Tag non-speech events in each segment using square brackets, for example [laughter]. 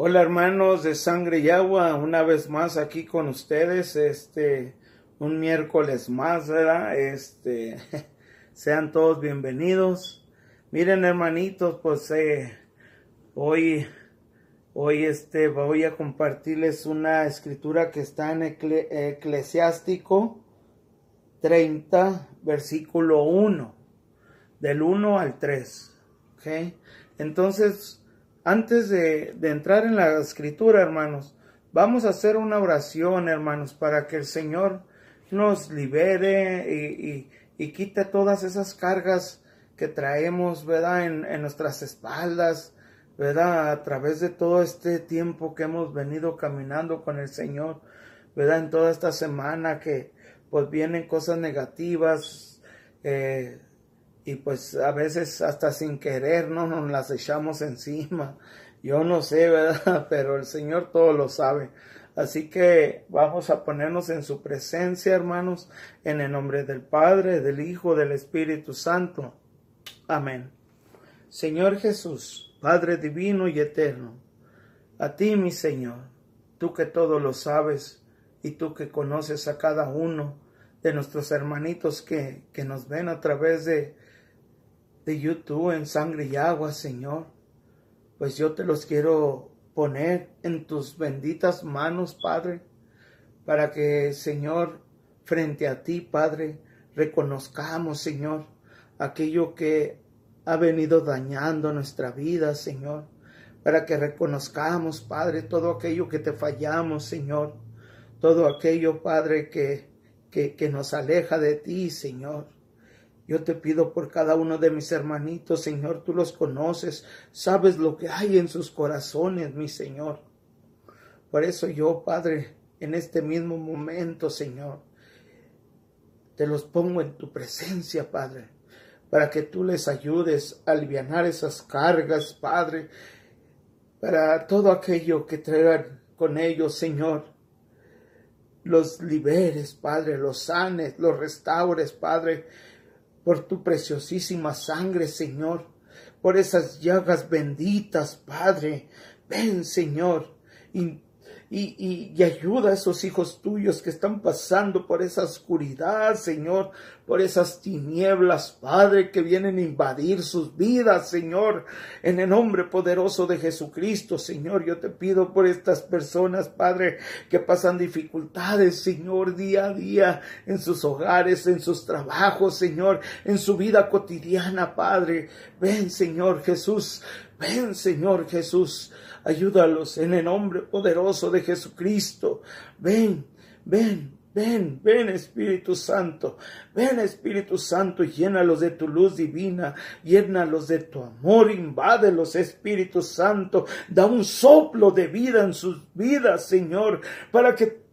Hola hermanos de sangre y agua, una vez más aquí con ustedes, este, un miércoles más, ¿verdad? Este, [laughs] sean todos bienvenidos. Miren hermanitos, pues eh, hoy, hoy este, voy a compartirles una escritura que está en Eclesiástico 30, versículo 1, del 1 al 3, ¿ok? Entonces, antes de, entrar en la escritura, hermanos, vamos a hacer una oración, hermanos, para que el Señor nos libere y, quite todas esas cargas que traemos, ¿verdad? En, en, nuestras espaldas, ¿verdad? A través de todo este tiempo que hemos venido caminando con el Señor, ¿verdad? En toda esta semana que pues vienen cosas negativas, eh, y pues a veces hasta sin querer no nos las echamos encima. Yo no sé, ¿verdad? [laughs] Pero el Señor todo lo sabe. Así que vamos a ponernos en su presencia, hermanos, en el nombre del Padre, del Hijo, del Espíritu Santo. Amén. Señor Jesús, Padre divino y eterno, a ti, mi Señor, tú que todo lo sabes y tú que conoces a cada uno de nuestros hermanitos que, que nos ven a través de de YouTube en sangre y agua, Señor. Pues yo te los quiero poner en tus benditas manos, Padre, para que, Señor, frente a ti, Padre, reconozcamos, Señor, aquello que ha venido dañando nuestra vida, Señor, para que reconozcamos, Padre, todo aquello que te fallamos, Señor, todo aquello, Padre, que, que, que nos aleja de ti, Señor. Yo te pido por cada uno de mis hermanitos, Señor, tú los conoces, sabes lo que hay en sus corazones, mi Señor. Por eso yo, Padre, en este mismo momento, Señor, te los pongo en tu presencia, Padre, para que tú les ayudes a aliviar esas cargas, Padre, para todo aquello que traigan con ellos, Señor. Los liberes, Padre, los sanes, los restaures, Padre por tu preciosísima sangre, Señor, por esas llagas benditas, Padre. Ven, Señor, y, ayuda a esos hijos tuyos que están pasando por esa oscuridad, Señor, por esas tinieblas, Padre, que vienen a invadir sus vidas, Señor. En el nombre poderoso de Jesucristo, Señor, yo te pido por estas personas, Padre, que pasan dificultades, Señor, día a día, en sus hogares, en sus trabajos, Señor, en su vida cotidiana, Padre. Ven, Señor Jesús, ven, Señor Jesús. Ayúdalos en el nombre poderoso de Jesucristo. Ven, ven, Ven, ven Espíritu Santo, ven Espíritu Santo, llénalos de tu luz divina, llénalos de tu amor, invádelos Espíritu Santo, da un soplo de vida en sus vidas, Señor, para que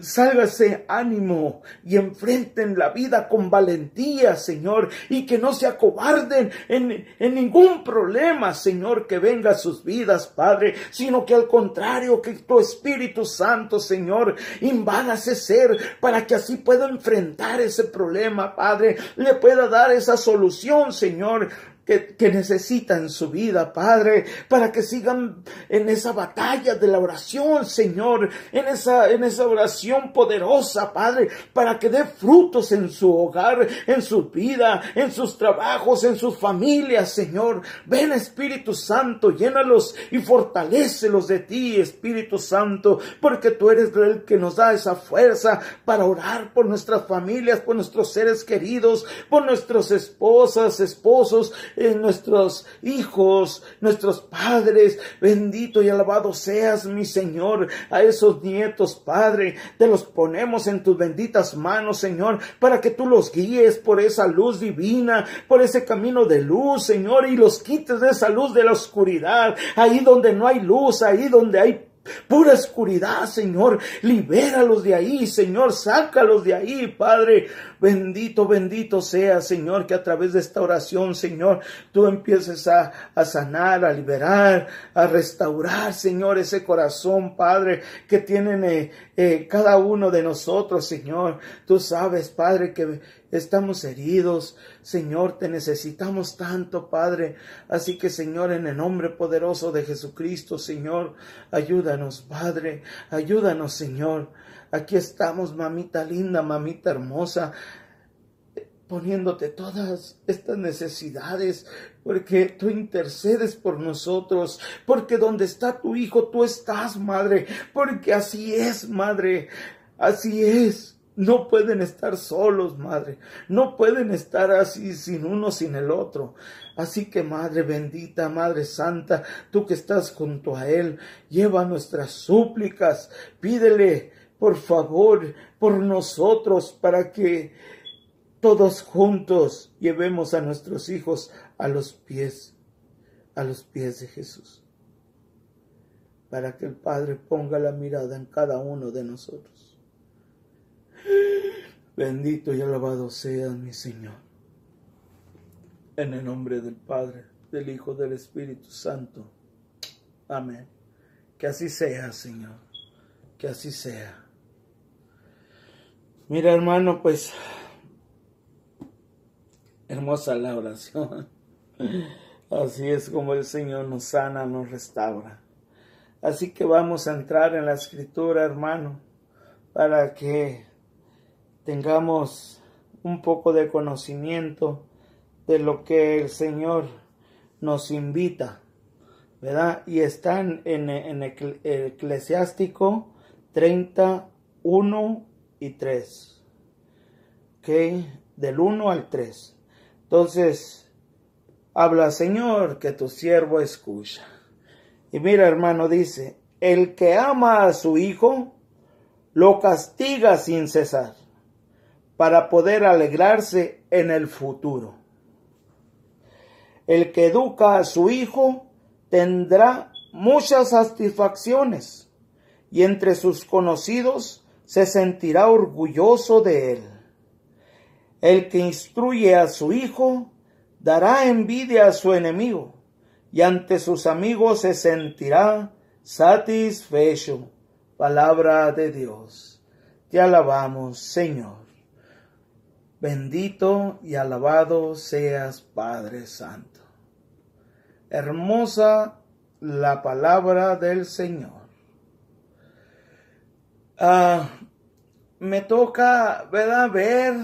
Sálgase ánimo y enfrenten la vida con valentía, Señor, y que no se acobarden en, en, ningún problema, Señor, que venga a sus vidas, Padre, sino que al contrario, que tu Espíritu Santo, Señor, invada ese ser para que así pueda enfrentar ese problema, Padre, le pueda dar esa solución, Señor, que, que, necesitan su vida, Padre, para que sigan en esa batalla de la oración, Señor, en esa, en esa oración poderosa, Padre, para que dé frutos en su hogar, en su vida, en sus trabajos, en sus familias, Señor. Ven, Espíritu Santo, llénalos y fortalecelos de ti, Espíritu Santo, porque tú eres el que nos da esa fuerza para orar por nuestras familias, por nuestros seres queridos, por nuestras esposas, esposos, en eh, nuestros hijos, nuestros padres. Bendito y alabado seas, mi Señor, a esos nietos, Padre. Te los ponemos en tus benditas manos, Señor, para que tú los guíes por esa luz divina, por ese camino de luz, Señor, y los quites de esa luz de la oscuridad, ahí donde no hay luz, ahí donde hay Pura oscuridad, Señor. Libéralos de ahí, Señor. Sácalos de ahí, Padre. Bendito, bendito sea, Señor, que a través de esta oración, Señor, tú empieces a, sanar, a liberar, a restaurar, Señor, ese corazón, Padre, que tienen eh, eh, cada uno de nosotros, Señor. Tú sabes, Padre, que estamos heridos. Señor, te necesitamos tanto, Padre. Así que, Señor, en el nombre poderoso de Jesucristo, Señor, ayúdanos, Padre. Ayúdanos, Señor. Aquí estamos, mamita linda, mamita hermosa, poniéndote todas estas necesidades, porque tú intercedes por nosotros, porque donde está tu hijo, tú estás, madre, porque así es, madre, así es. No pueden estar solos, madre. No pueden estar así sin uno, sin el otro. Así que, Madre bendita, Madre Santa, tú que estás junto a Él, lleva nuestras súplicas. Pídele por favor, por nosotros, para que todos juntos llevemos a nuestros hijos a los pies, a los pies de Jesús, para que el Padre ponga la mirada en cada uno de nosotros. Bendito y alabado seas, mi Señor. En el nombre del Padre, del Hijo, del Espíritu Santo. Amén. Que así sea, Señor. Que así sea. Mira, hermano, pues hermosa la oración. Así es como el Señor nos sana, nos restaura. Así que vamos a entrar en la escritura, hermano, para que tengamos un poco de conocimiento de lo que el Señor nos invita, ¿verdad? Y están en, en, Eclesiástico 31, y 3. Del 1 al 3. Entonces, habla Señor, que tu siervo escucha. Y mira, hermano, dice, el que ama a su hijo, lo castiga sin cesar, para poder alegrarse en el futuro. El que educa a su hijo tendrá muchas satisfacciones, y entre sus conocidos se sentirá orgulloso de él. El que instruye a su hijo dará envidia a su enemigo y ante sus amigos se sentirá satisfecho. Palabra de Dios. Te alabamos, Señor. Bendito y alabado seas, Padre Santo. Hermosa la palabra del Señor. Ah, me toca, ¿verdad? Ver,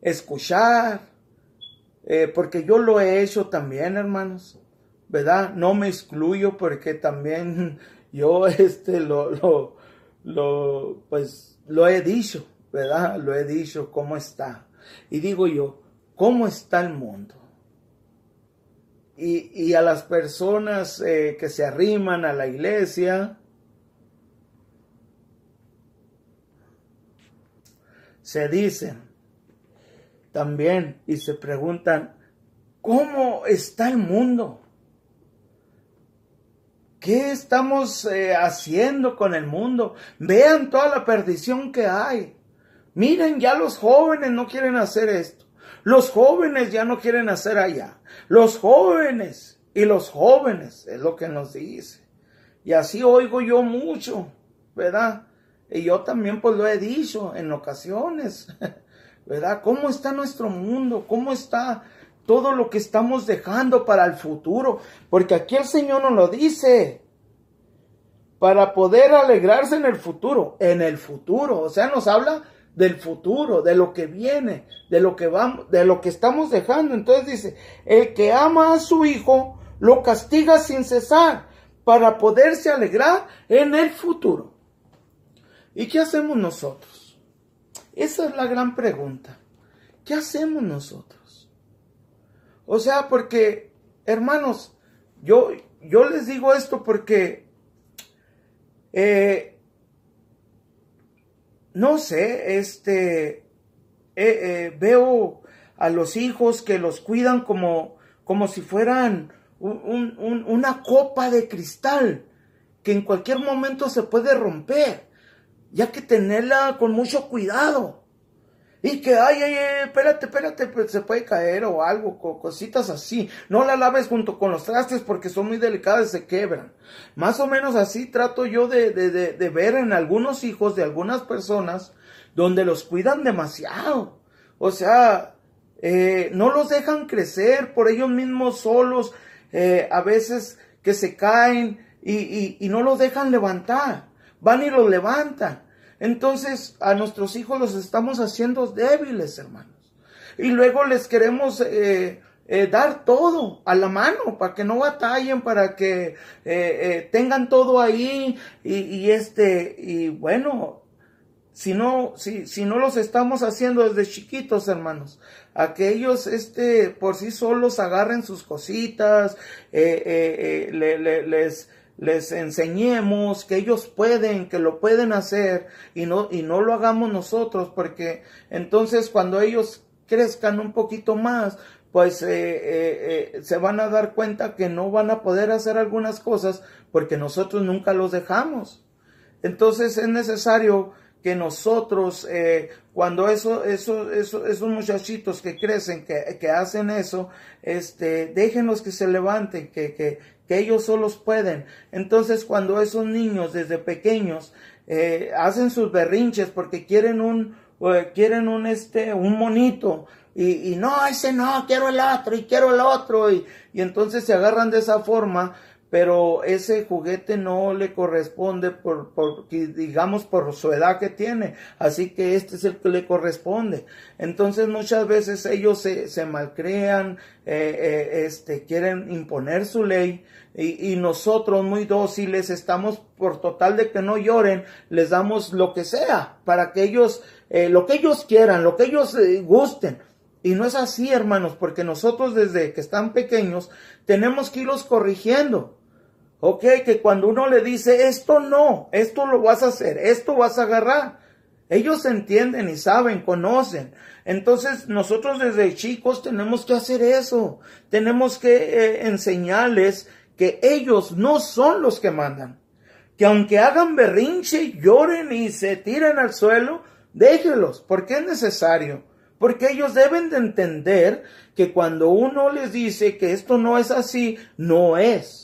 escuchar, eh, porque yo lo he hecho también, hermanos, ¿verdad? No me excluyo porque también [laughs] yo, [laughs] este, lo, lo, lo, pues, lo he dicho, ¿verdad? Lo he dicho, ¿cómo está? Y digo yo, ¿cómo está el mundo? Y, y a las personas eh, que se arriman a la iglesia, se dicen también y se preguntan, ¿cómo está el mundo? ¿Qué estamos eh, haciendo con el mundo? Vean toda la perdición que hay. Miren, ya los jóvenes no quieren hacer esto. Los jóvenes ya no quieren hacer allá. Los jóvenes y los jóvenes es lo que nos dice. Y así oigo yo mucho, ¿verdad? Y yo también pues lo he dicho en ocasiones, [laughs] ¿verdad? ¿Cómo está nuestro mundo? ¿Cómo está todo lo que estamos dejando para el futuro? Porque aquí el Señor nos lo dice. Para poder alegrarse en el futuro, en el futuro, o sea, nos habla del futuro, de lo que viene, de lo que vamos, de lo que estamos dejando. Entonces dice, el que ama a su hijo lo castiga sin cesar para poderse alegrar en el futuro. ¿Y qué hacemos nosotros? Esa es la gran pregunta. ¿Qué hacemos nosotros? O sea, porque, hermanos, yo, yo les digo esto porque eh, no sé, este, eh, eh, veo a los hijos que los cuidan como, como si fueran una copa de cristal que en cualquier momento se puede romper ya que tenerla con mucho cuidado. Y que, ay, ay, espérate, espérate, pues se puede caer o algo, cositas así. No la laves junto con los trastes porque son muy delicadas y se quebran. Más o menos así trato yo de, ver en algunos hijos de algunas personas donde los cuidan demasiado. O sea, eh, no los dejan crecer por ellos mismos solos, eh, a veces que se caen y, y no los dejan levantar. Van y los levantan. Entonces a nuestros hijos los estamos haciendo débiles, hermanos. Y luego les queremos eh, eh, dar todo a la mano para que no batallen, para que eh, tengan todo ahí y, este, y bueno, si no, si, si no los estamos haciendo desde chiquitos, hermanos, a que ellos este, por sí solos agarren sus cositas, les les enseñemos que ellos pueden, que lo pueden hacer y no, y no lo hagamos nosotros, porque entonces cuando ellos crezcan un poquito más, pues eh, eh, eh, se van a dar cuenta que no van a poder hacer algunas cosas porque nosotros nunca los dejamos. Entonces es necesario que nosotros, eh, cuando eso, esos muchachitos que crecen, que, hacen eso, este, déjenlos que se levanten, que, ellos solos pueden. Entonces, cuando esos niños desde pequeños eh, hacen sus berrinches porque quieren un, quieren un, este, un monito, y, no, ese no, quiero el otro, y quiero el otro, y entonces se agarran de esa forma, pero ese juguete no le corresponde por, digamos por su edad que tiene así que este es el que le corresponde entonces muchas veces ellos se, se malcrean eh, eh, este quieren imponer su ley y, nosotros muy dóciles estamos por total de que no lloren les damos lo que sea para que ellos eh, lo que ellos quieran lo que ellos gusten y no es así, hermanos, porque nosotros desde que están pequeños tenemos que irlos corrigiendo. ¿Ok? Que cuando uno le dice, esto no, esto lo vas a hacer, esto vas a agarrar. Ellos entienden y saben, conocen. Entonces nosotros desde chicos tenemos que hacer eso. Tenemos que eh, enseñarles que ellos no son los que mandan. Que aunque hagan berrinche, lloren y se tiren al suelo, déjelos. porque es necesario. Porque ellos deben de entender que cuando uno les dice que esto no es así, no es.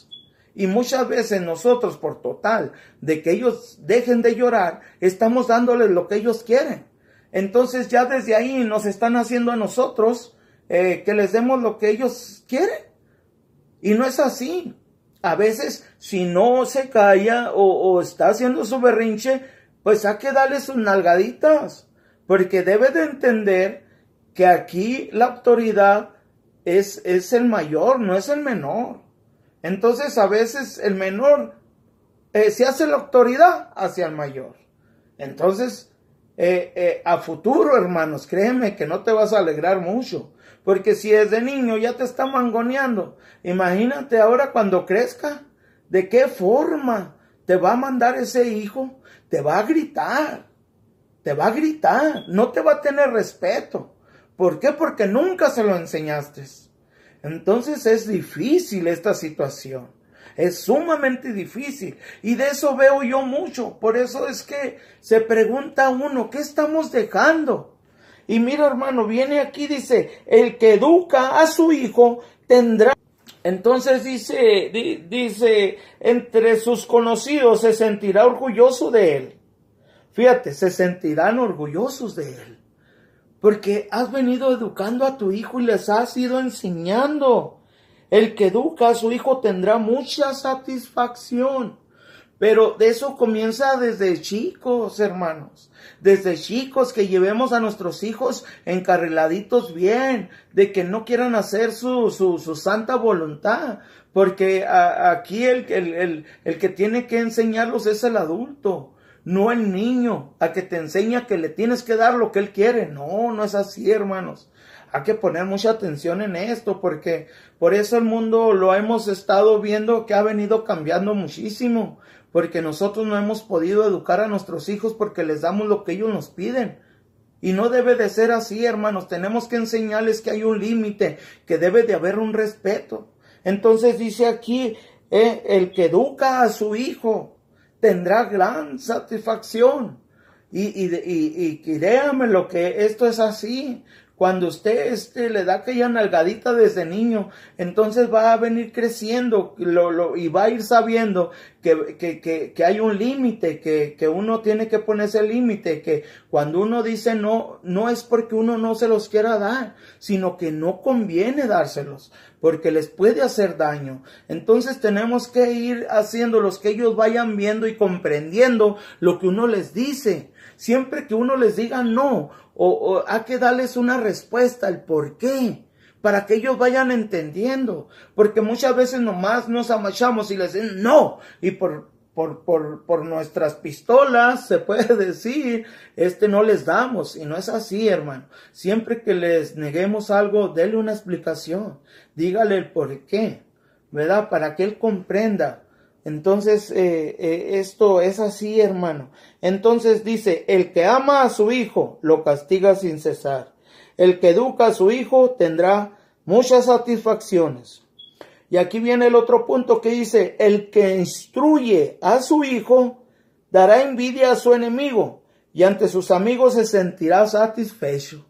Y muchas veces nosotros, por total, de que ellos dejen de llorar, estamos dándoles lo que ellos quieren. Entonces ya desde ahí nos están haciendo a nosotros eh, que les demos lo que ellos quieren. Y no es así. A veces, si no se calla o, está haciendo su berrinche, pues hay que darle sus nalgaditas. Porque debe de entender que aquí la autoridad es, es el mayor, no es el menor. Entonces a veces el menor eh, se hace la autoridad hacia el mayor. Entonces, eh, eh, a futuro, hermanos, créeme que no te vas a alegrar mucho. Porque si es de niño ya te está mangoneando, imagínate ahora cuando crezca, ¿de qué forma te va a mandar ese hijo? Te va a gritar, te va a gritar, no te va a tener respeto. ¿Por qué? Porque nunca se lo enseñaste. Entonces es difícil esta situación. Es sumamente difícil. Y de eso veo yo mucho. Por eso es que se pregunta uno, ¿qué estamos dejando? Y mira hermano, viene aquí, dice, el que educa a su hijo tendrá entonces dice, dice, entre sus conocidos se sentirá orgulloso de él. Fíjate, se sentirán orgullosos de él porque has venido educando a tu hijo y les has ido enseñando. El que educa a su hijo tendrá mucha satisfacción. Pero de eso comienza desde chicos, hermanos. Desde chicos que llevemos a nuestros hijos encarreladitos bien, de que no quieran hacer su, su, santa voluntad. Porque aquí el que tiene que enseñarlos es el adulto no el niño, a que te enseña que le tienes que dar lo que él quiere. No, no es así, hermanos. Hay que poner mucha atención en esto porque por eso el mundo lo hemos estado viendo que ha venido cambiando muchísimo, porque nosotros no hemos podido educar a nuestros hijos porque les damos lo que ellos nos piden. Y no debe de ser así, hermanos. Tenemos que enseñarles que hay un límite, que debe de haber un respeto. Entonces dice aquí, eh, el que educa a su hijo tendrá gran satisfacción. Y, y, y, lo que esto es así, cuando usted este, le da aquella nalgadita desde niño, entonces va a venir creciendo y va a ir sabiendo que, hay un límite, que, uno tiene que ponerse límite, que cuando uno dice no, no es porque uno no se los quiera dar, sino que no conviene dárselos, porque les puede hacer daño. Entonces tenemos que ir haciéndolos que ellos vayan viendo y comprendiendo lo que uno les dice. Siempre que uno les diga no, o, que darles una respuesta, el por qué para que ellos vayan entendiendo, porque muchas veces nomás nos amachamos y les dicen no, y por, por, por, por nuestras pistolas, [laughs] se puede decir, este no les damos, y no es así, hermano. Siempre que les neguemos algo, déle una explicación, dígale el por qué, ¿verdad? Para que él comprenda entonces, eh, eh, esto es así, hermano. Entonces dice, el que ama a su hijo lo castiga sin cesar. El que educa a su hijo tendrá muchas satisfacciones. Y aquí viene el otro punto que dice, el que instruye a su hijo dará envidia a su enemigo y ante sus amigos se sentirá satisfecho.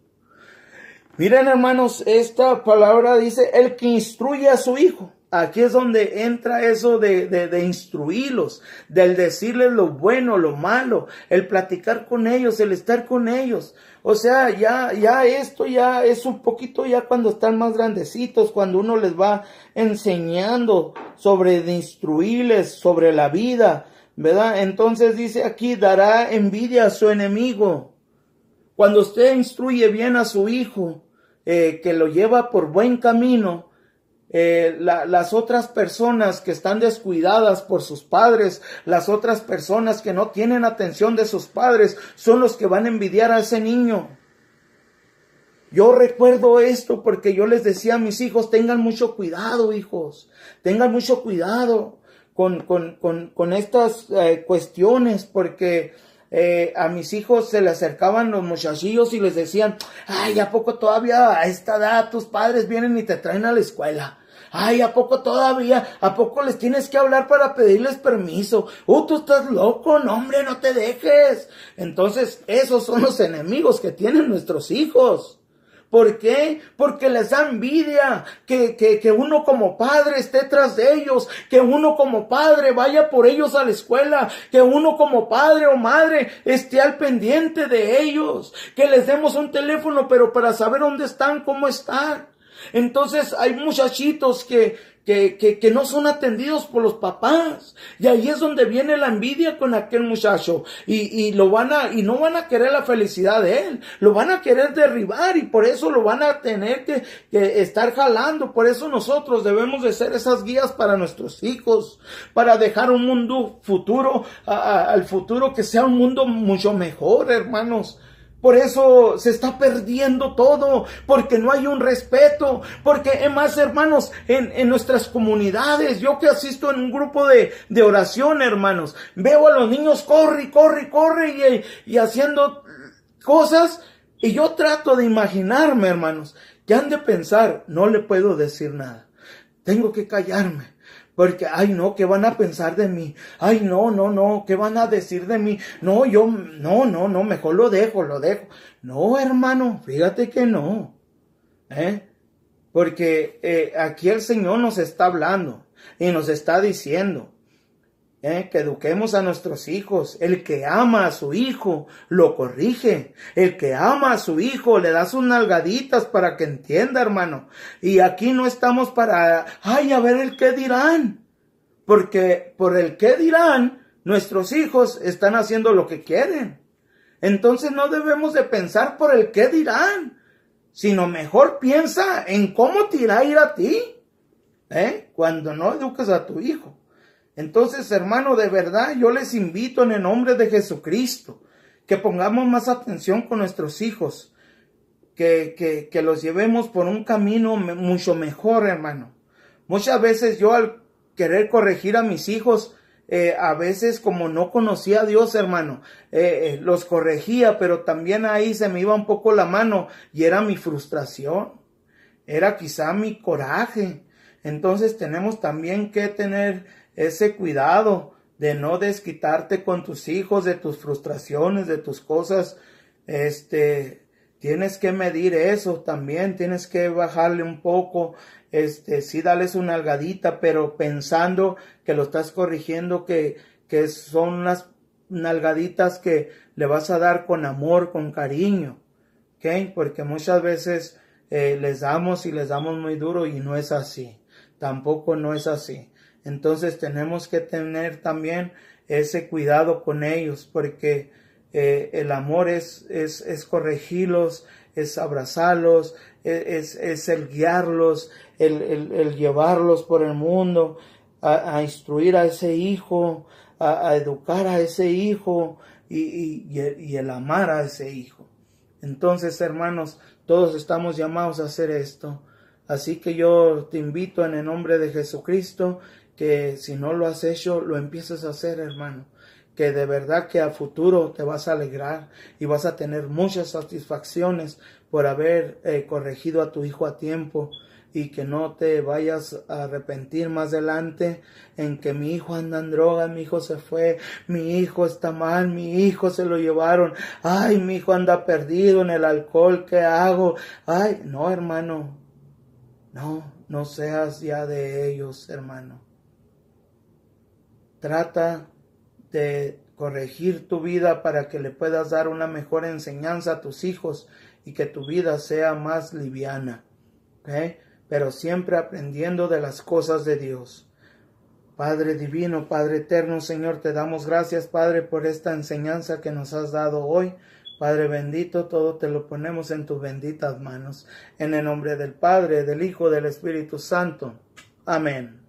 Miren hermanos, esta palabra dice, el que instruye a su hijo. Aquí es donde entra eso de, de, de, instruirlos, del decirles lo bueno, lo malo, el platicar con ellos, el estar con ellos. O sea, ya, ya esto ya es un poquito ya cuando están más grandecitos, cuando uno les va enseñando sobre instruirles, sobre la vida, ¿verdad? Entonces dice aquí, dará envidia a su enemigo. Cuando usted instruye bien a su hijo, eh, que lo lleva por buen camino, eh, las otras personas que están descuidadas por sus padres, las otras personas que no tienen atención de sus padres, son los que van a envidiar a ese niño. Yo recuerdo esto porque yo les decía a mis hijos, tengan mucho cuidado, hijos, tengan mucho cuidado con, estas eh, cuestiones porque... Eh, a mis hijos se le acercaban los muchachillos y les decían, ay, ¿a poco todavía a esta edad tus padres vienen y te traen a la escuela? ay, ¿a poco todavía? ¿A poco les tienes que hablar para pedirles permiso? Uh, tú estás loco, no, hombre, no te dejes. Entonces, esos son los enemigos que tienen nuestros hijos. ¿Por qué? Porque les da envidia que, que, que, uno como padre esté tras de ellos, que uno como padre vaya por ellos a la escuela, que uno como padre o madre esté al pendiente de ellos, que les demos un teléfono pero para saber dónde están, cómo están. Entonces hay muchachitos que, que, que, no son atendidos por los papás. Y ahí es donde viene la envidia con aquel muchacho. Y, y, lo van a, y no van a querer la felicidad de él. Lo van a querer derribar y por eso lo van a tener que, que estar jalando. Por eso nosotros debemos de ser esas guías para nuestros hijos. Para dejar un mundo futuro, al futuro que sea un mundo mucho mejor, hermanos. Por eso se está perdiendo todo, porque no hay un respeto, porque es más hermanos, en, nuestras comunidades, yo que asisto en un grupo de, oración, hermanos, veo a los niños corre, corre, corre y, y haciendo cosas, y yo trato de imaginarme, hermanos, que han de pensar, no le puedo decir nada, tengo que callarme, porque, ay no, ¿qué van a pensar de mí? Ay no, no, no, ¿qué van a decir de mí? No, yo, no, no, no, mejor lo dejo, lo dejo. No, hermano, fíjate que no. ¿Eh? Porque eh, aquí el Señor nos está hablando y nos está diciendo, ¿Eh? que eduquemos a nuestros hijos. El que ama a su hijo lo corrige. El que ama a su hijo le da sus nalgaditas para que entienda, hermano. Y aquí no estamos para, ay, a ver el qué dirán. Porque por el qué dirán, nuestros hijos están haciendo lo que quieren. Entonces no debemos de pensar por el qué dirán, sino mejor piensa en cómo te irá a ir a ti, ¿eh? cuando no educas a tu hijo. Entonces, hermano, de verdad, yo les invito en el nombre de Jesucristo que pongamos más atención con nuestros hijos, que, que, los llevemos por un camino mucho mejor, hermano. Muchas veces yo al querer corregir a mis hijos, eh, a veces como no conocía a Dios, hermano, eh, eh, los corregía, pero también ahí se me iba un poco la mano y era mi frustración, era quizá mi coraje. Entonces tenemos también que tener ese cuidado de no desquitarte con tus hijos, de tus frustraciones, de tus cosas, este, tienes que medir eso también, tienes que bajarle un poco, este, sí darles una algadita, pero pensando que lo estás corrigiendo, que, que son unas nalgaditas que le vas a dar con amor, con cariño, ¿ok? Porque muchas veces eh, les damos y les damos muy duro y no es así, tampoco no es así. Entonces tenemos que tener también ese cuidado con ellos porque eh, el amor es, es, corregirlos, es abrazarlos, e, es, el guiarlos, el, llevarlos por el mundo, a, instruir a ese hijo, a, educar a ese hijo y, el amar a ese hijo. Entonces, hermanos, todos estamos llamados a hacer esto. Así que yo te invito en el nombre de Jesucristo que si no lo has hecho, lo empieces a hacer, hermano. Que de verdad que a futuro te vas a alegrar y vas a tener muchas satisfacciones por haber eh, corregido a tu hijo a tiempo y que no te vayas a arrepentir más adelante en que mi hijo anda en droga, mi hijo se fue, mi hijo está mal, mi hijo se lo llevaron, ay, mi hijo anda perdido en el alcohol, ¿qué hago? Ay, no, hermano, no, no seas ya de ellos, hermano. Trata de corregir tu vida para que le puedas dar una mejor enseñanza a tus hijos y que tu vida sea más liviana. Pero siempre aprendiendo de las cosas de Dios. Padre Divino, Padre Eterno, Señor, te damos gracias, Padre, por esta enseñanza que nos has dado hoy. Padre bendito, todo te lo ponemos en tus benditas manos. En el nombre del Padre, del Hijo, del Espíritu Santo. Amén.